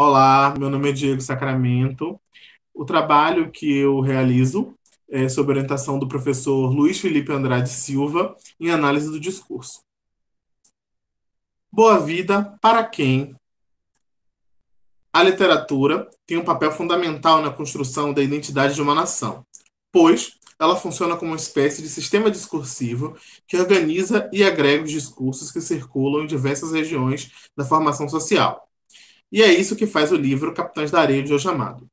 Olá, meu nome é Diego Sacramento. O trabalho que eu realizo é sobre orientação do professor Luiz Felipe Andrade Silva em análise do discurso. Boa vida para quem? A literatura tem um papel fundamental na construção da identidade de uma nação, pois ela funciona como uma espécie de sistema discursivo que organiza e agrega os discursos que circulam em diversas regiões da formação social e é isso que faz o livro Capitães da Areia de hoje amado.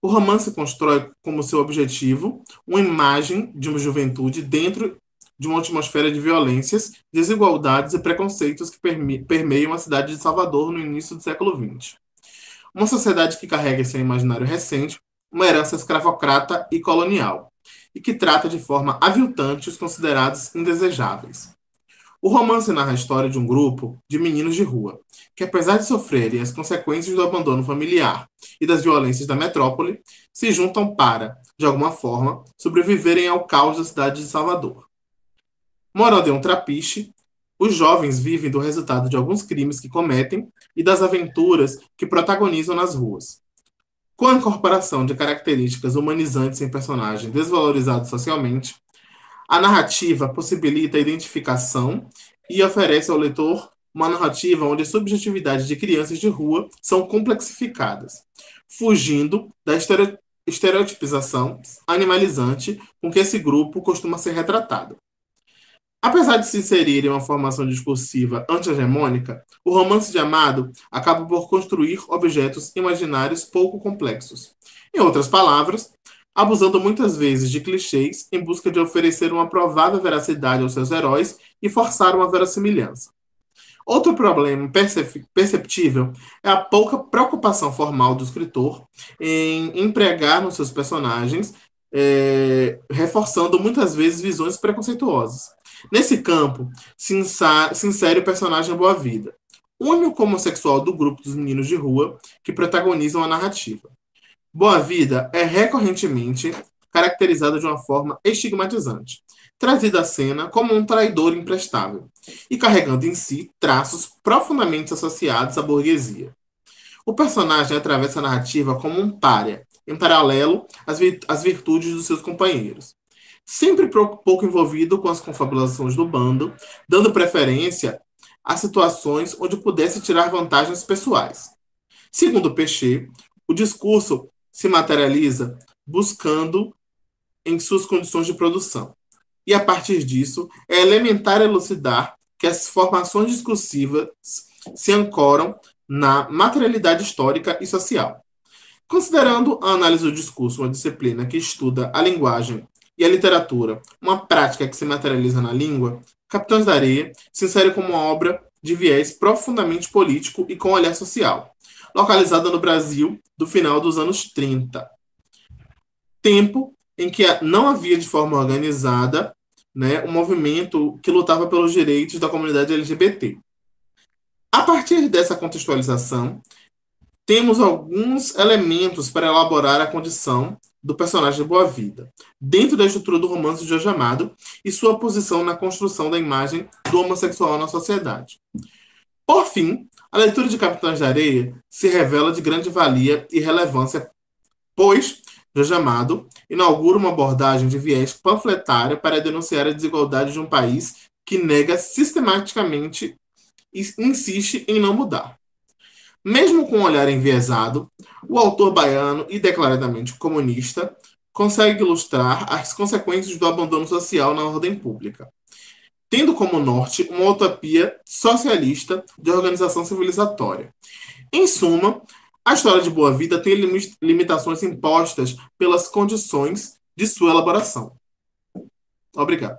O romance constrói como seu objetivo uma imagem de uma juventude dentro de uma atmosfera de violências, desigualdades e preconceitos que permeiam a cidade de Salvador no início do século XX. Uma sociedade que carrega em seu imaginário recente uma herança escravocrata e colonial, e que trata de forma aviltante os considerados indesejáveis. O romance narra a história de um grupo de meninos de rua, que apesar de sofrerem as consequências do abandono familiar e das violências da metrópole, se juntam para, de alguma forma, sobreviverem ao caos da cidade de Salvador. Morando em um trapiche, os jovens vivem do resultado de alguns crimes que cometem e das aventuras que protagonizam nas ruas. Com a incorporação de características humanizantes em personagem desvalorizado socialmente, a narrativa possibilita a identificação e oferece ao leitor uma narrativa onde as subjetividades de crianças de rua são complexificadas, fugindo da estereotipização animalizante com que esse grupo costuma ser retratado. Apesar de se inserir em uma formação discursiva anti-hegemônica, o romance de Amado acaba por construir objetos imaginários pouco complexos. Em outras palavras, abusando muitas vezes de clichês em busca de oferecer uma provável veracidade aos seus heróis e forçar uma verossimilhança. Outro problema perceptível é a pouca preocupação formal do escritor em empregar nos seus personagens, é, reforçando muitas vezes visões preconceituosas. Nesse campo, se insere o personagem Boa Vida, único homossexual do grupo dos meninos de rua que protagonizam a narrativa. Boa Vida é recorrentemente caracterizada de uma forma estigmatizante, trazida à cena como um traidor imprestável e carregando em si traços profundamente associados à burguesia. O personagem atravessa a narrativa como um párea, em paralelo às virtudes dos seus companheiros. Sempre pouco envolvido com as confabulações do bando, dando preferência a situações onde pudesse tirar vantagens pessoais. Segundo Peixe, o discurso se materializa buscando em suas condições de produção. E a partir disso, é elementar elucidar que as formações discursivas se ancoram na materialidade histórica e social. Considerando a análise do discurso uma disciplina que estuda a linguagem e a literatura, uma prática que se materializa na língua, Capitães da Areia se insere como uma obra de viés profundamente político e com olhar social localizada no Brasil do final dos anos 30. Tempo em que não havia de forma organizada né, um movimento que lutava pelos direitos da comunidade LGBT. A partir dessa contextualização, temos alguns elementos para elaborar a condição do personagem Boa Vida, dentro da estrutura do romance de Jorge Amado e sua posição na construção da imagem do homossexual na sociedade. Por fim, a leitura de Capitães da Areia se revela de grande valia e relevância, pois já chamado, inaugura uma abordagem de viés panfletário para denunciar a desigualdade de um país que nega sistematicamente e insiste em não mudar. Mesmo com um olhar enviesado, o autor baiano e declaradamente comunista consegue ilustrar as consequências do abandono social na ordem pública tendo como norte uma utopia socialista de organização civilizatória. Em suma, a história de Boa Vida tem limitações impostas pelas condições de sua elaboração. Obrigado.